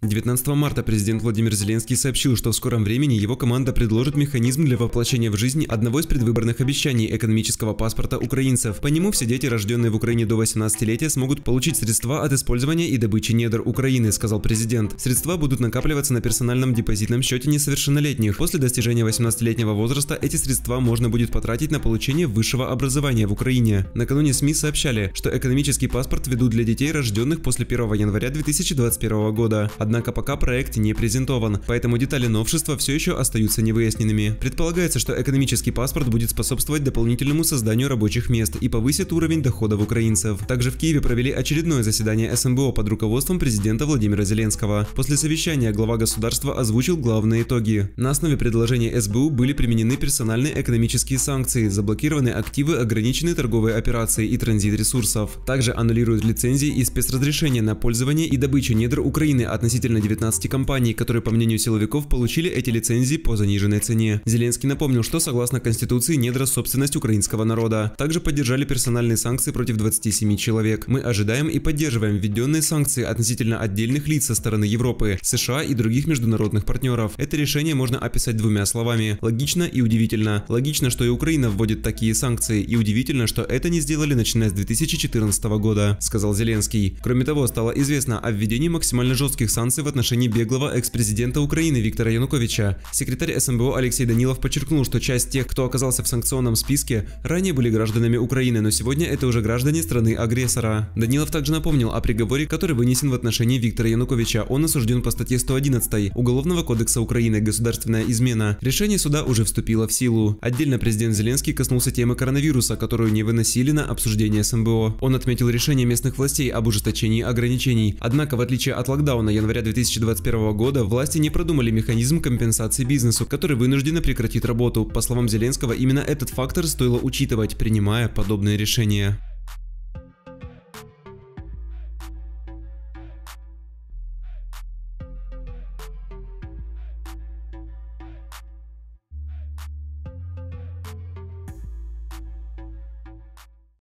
19 марта президент Владимир Зеленский сообщил, что в скором времени его команда предложит механизм для воплощения в жизнь одного из предвыборных обещаний экономического паспорта украинцев. По нему все дети, рожденные в Украине до 18-летия, смогут получить средства от использования и добычи недр Украины, сказал президент. Средства будут накапливаться на персональном депозитном счете несовершеннолетних. После достижения 18-летнего возраста эти средства можно будет потратить на получение высшего образования в Украине. Накануне СМИ сообщали, что экономический паспорт ведут для детей, рожденных после 1 января 2021 года однако пока проект не презентован, поэтому детали новшества все еще остаются невыясненными. Предполагается, что экономический паспорт будет способствовать дополнительному созданию рабочих мест и повысит уровень доходов украинцев. Также в Киеве провели очередное заседание СМБО под руководством президента Владимира Зеленского. После совещания глава государства озвучил главные итоги. На основе предложения СБУ были применены персональные экономические санкции, заблокированы активы, ограничены торговые операции и транзит ресурсов. Также аннулируют лицензии и спецразрешения на пользование и добычу недр Украины относительно относительно 19 компаний, которые, по мнению силовиков, получили эти лицензии по заниженной цене. Зеленский напомнил, что согласно Конституции недра – собственность украинского народа. Также поддержали персональные санкции против 27 человек. Мы ожидаем и поддерживаем введенные санкции относительно отдельных лиц со стороны Европы, США и других международных партнеров. Это решение можно описать двумя словами – логично и удивительно. Логично, что и Украина вводит такие санкции, и удивительно, что это не сделали начиная с 2014 года, сказал Зеленский. Кроме того, стало известно о введении максимально жестких санкций санкций в отношении беглого экс-президента Украины Виктора Януковича. Секретарь СМБО Алексей Данилов подчеркнул, что часть тех, кто оказался в санкционном списке, ранее были гражданами Украины, но сегодня это уже граждане страны-агрессора. Данилов также напомнил о приговоре, который вынесен в отношении Виктора Януковича. Он осужден по статье 111 Уголовного кодекса Украины «Государственная измена». Решение суда уже вступило в силу. Отдельно президент Зеленский коснулся темы коронавируса, которую не выносили на обсуждение СМБО. Он отметил решение местных властей об ужесточении ограничений. Однако, в отличие от локдауна января января 2021 года власти не продумали механизм компенсации бизнесу, который вынужденно прекратит работу. По словам Зеленского, именно этот фактор стоило учитывать, принимая подобные решения.